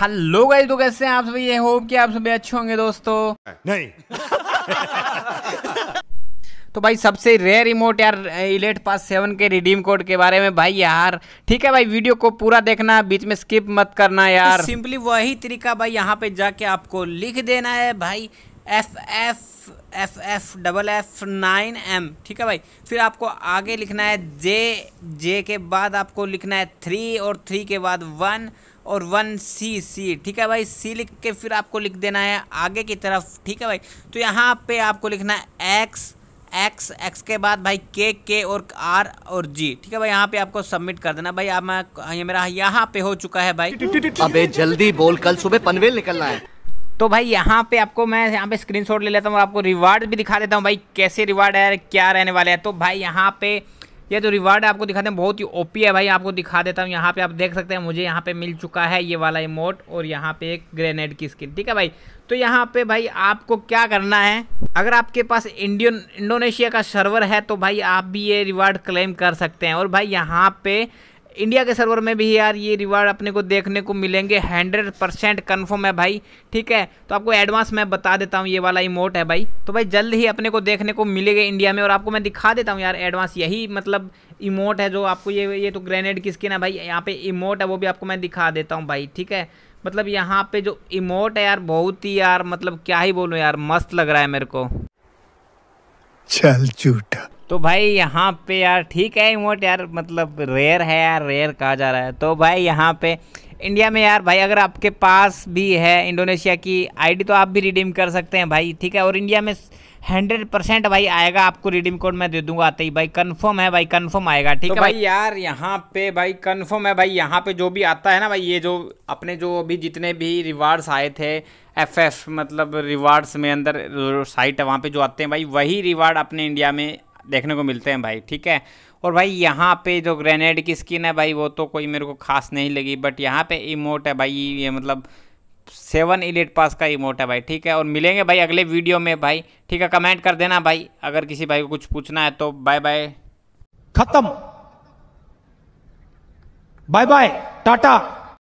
hello guys तो कैसे हैं आप सभी ये होप कि आप सभी अच्छे होंगे दोस्तों नहीं तो भाई सबसे रेयर रिमोट यार इलेट पास सेवन के रिडीम कोड के बारे में भाई यार ठीक है भाई वीडियो को पूरा देखना बीच में स्किप मत करना यार सिंपली वही तरीका भाई यहाँ पे जाके आपको लिख देना है भाई F F F F double F nine M ठीक है भाई फिर आपको आगे लिखना है जे जे के बाद आपको लिखना है थ्री और थ्री के बाद वन और वन सी सी ठीक है भाई सी लिख के फिर आपको लिख देना है आगे की तरफ ठीक है भाई तो यहाँ पे आपको लिखना है एक्स एक्स एक्स के बाद भाई के के और आर और जी ठीक है भाई यहाँ पे आपको सबमिट कर देना भाई आप ये मेरा यहाँ पे हो चुका है भाई अबे जल्दी बोल कल सुबह पनवेल निकलना है तो भाई यहाँ पे आपको मैं यहाँ पे स्क्रीनशॉट ले लेता हूँ और आपको रिवार्ड भी दिखा देता हूँ भाई कैसे रिवार्ड है क्या रहने वाला है तो भाई यहाँ पे ये जो रिवार्ड है आपको दिखाते हैं बहुत ही ओपी है भाई आपको दिखा देता हूँ यहाँ पे आप देख सकते हैं मुझे यहाँ पे मिल चुका है ये वाला इमोट और यहाँ पे एक ग्रेनेड की स्किन ठीक है भाई तो यहाँ पे भाई आपको क्या करना है अगर आपके पास इंडियन इंडोनेशिया का सर्वर है तो भाई आप भी ये रिवार्ड क्लेम कर सकते हैं और भाई यहाँ पे इंडिया के सर्वर में भी यार ये रिवार्ड अपने को देखने को मिलेंगे हंड्रेड परसेंट कन्फर्म है भाई ठीक है तो आपको एडवांस मैं बता देता हूँ ये वाला इमोट है भाई तो भाई जल्द ही अपने को देखने को मिलेगा इंडिया में और आपको मैं दिखा देता हूँ यार एडवांस यही मतलब इमोट है जो आपको ये ये तो ग्रेनेड की स्किन है भाई यहाँ पे इमोट है वो भी आपको मैं दिखा देता हूँ भाई ठीक है मतलब यहाँ पे जो इमोट है यार बहुत ही यार मतलब क्या ही बोलूँ यार मस्त लग रहा है मेरे को चल झूठा तो भाई यहाँ पे यार ठीक है इमोट यार मतलब रेयर है यार रेयर कहा जा रहा है तो भाई यहाँ पे इंडिया में यार भाई अगर आपके पास भी है इंडोनेशिया की आईडी तो आप भी रिडीम कर सकते हैं भाई ठीक है और इंडिया में हंड्रेड परसेंट भाई आएगा आपको रिडीम कोड मैं दे दूंगा आते ही भाई कंफर्म है भाई कंफर्म आएगा ठीक तो है भाई, भाई यार यहाँ पे भाई कंफर्म है भाई यहाँ पे जो भी आता है ना भाई ये जो अपने जो अभी जितने भी रिवार्ड्स आए थे एफ एफ मतलब रिवार्ड्स में अंदर साइट है वहाँ पे जो आते हैं भाई वही रिवार्ड अपने इंडिया में देखने को मिलते हैं भाई ठीक है और भाई यहाँ पे जो ग्रेनेड की स्किन है भाई वो तो कोई मेरे को खास नहीं लगी बट यहाँ पे इमोट है भाई ये मतलब सेवन इलेट पास का इमोट है भाई ठीक है और मिलेंगे भाई अगले वीडियो में भाई ठीक है कमेंट कर देना भाई अगर किसी भाई को कुछ पूछना है तो बाय बाय खत्म बाय बाय टाटा